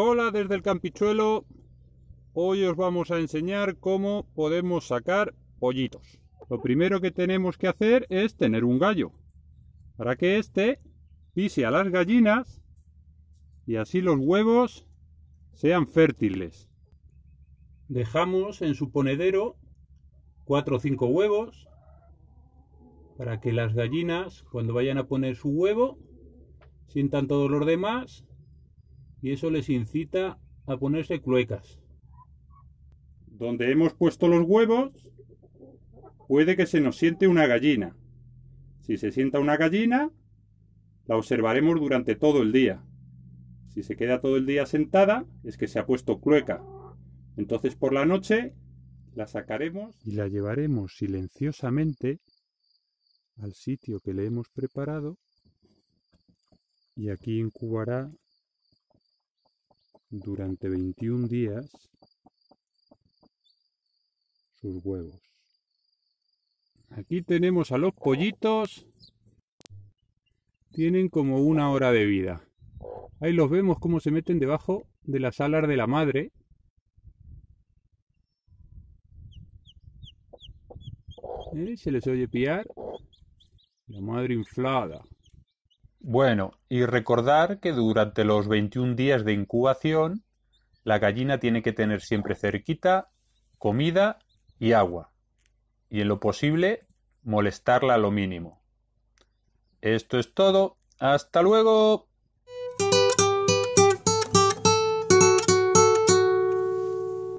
Hola desde el campichuelo. Hoy os vamos a enseñar cómo podemos sacar pollitos. Lo primero que tenemos que hacer es tener un gallo. Para que éste pise a las gallinas y así los huevos sean fértiles. Dejamos en su ponedero 4 o 5 huevos para que las gallinas cuando vayan a poner su huevo sientan todos los demás y eso les incita a ponerse cluecas. Donde hemos puesto los huevos, puede que se nos siente una gallina. Si se sienta una gallina, la observaremos durante todo el día. Si se queda todo el día sentada, es que se ha puesto clueca. Entonces por la noche la sacaremos y la llevaremos silenciosamente al sitio que le hemos preparado y aquí incubará durante 21 días sus huevos. Aquí tenemos a los pollitos. Tienen como una hora de vida. Ahí los vemos cómo se meten debajo de las alas de la madre. ¿Eh? Se les oye piar. La madre inflada. Bueno, y recordar que durante los 21 días de incubación, la gallina tiene que tener siempre cerquita comida y agua. Y en lo posible, molestarla a lo mínimo. Esto es todo. Hasta luego.